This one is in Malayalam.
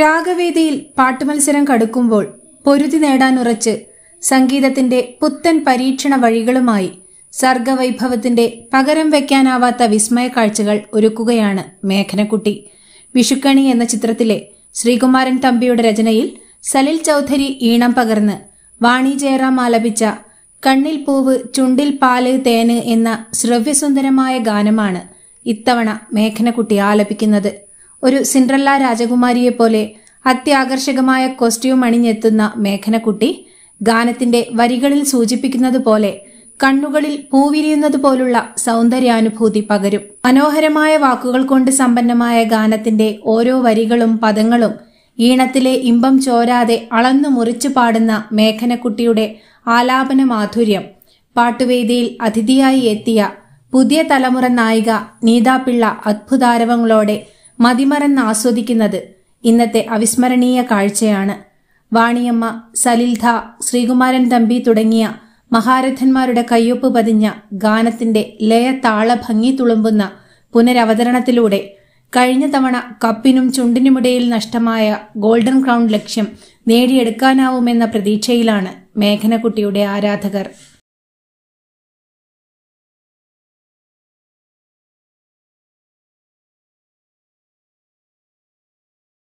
രാഗവേദിയിൽ പാട്ടുമത്സരം കടുക്കുമ്പോൾ പൊരുതി നേടാനുറച്ച് സംഗീതത്തിന്റെ പുത്തൻ പരീക്ഷണ വഴികളുമായി സർഗവൈഭവത്തിന്റെ പകരം വയ്ക്കാനാവാത്ത വിസ്മയ കാഴ്ചകൾ ഒരുക്കുകയാണ് മേഘനക്കുട്ടി വിഷുക്കണി എന്ന ചിത്രത്തിലെ ശ്രീകുമാരൻ തമ്പിയുടെ രചനയിൽ സലിൽ ചൌധരി ഈണം പകർന്ന് വാണി ജയറാം ആലപിച്ച കണ്ണിൽ പൂവ് ചുണ്ടിൽ പാല് തേന് എന്ന ശ്രവ്യസുന്ദരമായ ഗാനമാണ് ഇത്തവണ മേഘനക്കുട്ടി ആലപിക്കുന്നത് ഒരു സിൻഡ്രല്ല രാജകുമാരിയെപ്പോലെ അത്യാകർഷകമായ കോസ്റ്റ്യൂം അണിഞ്ഞെത്തുന്ന മേഘനക്കുട്ടി ഗാനത്തിന്റെ വരികളിൽ സൂചിപ്പിക്കുന്നത് പോലെ കണ്ണുകളിൽ പൂവിരിയുന്നത് പോലുള്ള സൗന്ദര്യാനുഭൂതി പകരും മനോഹരമായ വാക്കുകൾ കൊണ്ട് സമ്പന്നമായ ഗാനത്തിന്റെ ഓരോ വരികളും പദങ്ങളും ഈണത്തിലെ ഇമ്പം ചോരാതെ അളന്നു മുറിച്ചു പാടുന്ന മേഘനക്കുട്ടിയുടെ ആലാപന മാധുര്യം പാട്ടുവേദിയിൽ അതിഥിയായി എത്തിയ പുതിയ തലമുറ നായിക നീതാപിള്ള അത്ഭുതാരവങ്ങളോടെ മതിമറന്ന് ആസ്വദിക്കുന്നത് ഇന്നത്തെ അവിസ്മരണീയ കാഴ്ചയാണ് വാണിയമ്മ സലിൽധ ശ്രീകുമാരൻ തമ്പി തുടങ്ങിയ മഹാരഥന്മാരുടെ കയ്യൊപ്പ് പതിഞ്ഞ ഗാനത്തിന്റെ ലയ താള ഭംഗി തുളുമ്പുന്ന പുനരവതരണത്തിലൂടെ കഴിഞ്ഞ തവണ കപ്പിനും ചുണ്ടിനുമിടയിൽ നഷ്ടമായ ഗോൾഡൻ ക്രൗൺ ലക്ഷ്യം നേടിയെടുക്കാനാവുമെന്ന പ്രതീക്ഷയിലാണ് മേഘനക്കുട്ടിയുടെ ആരാധകർ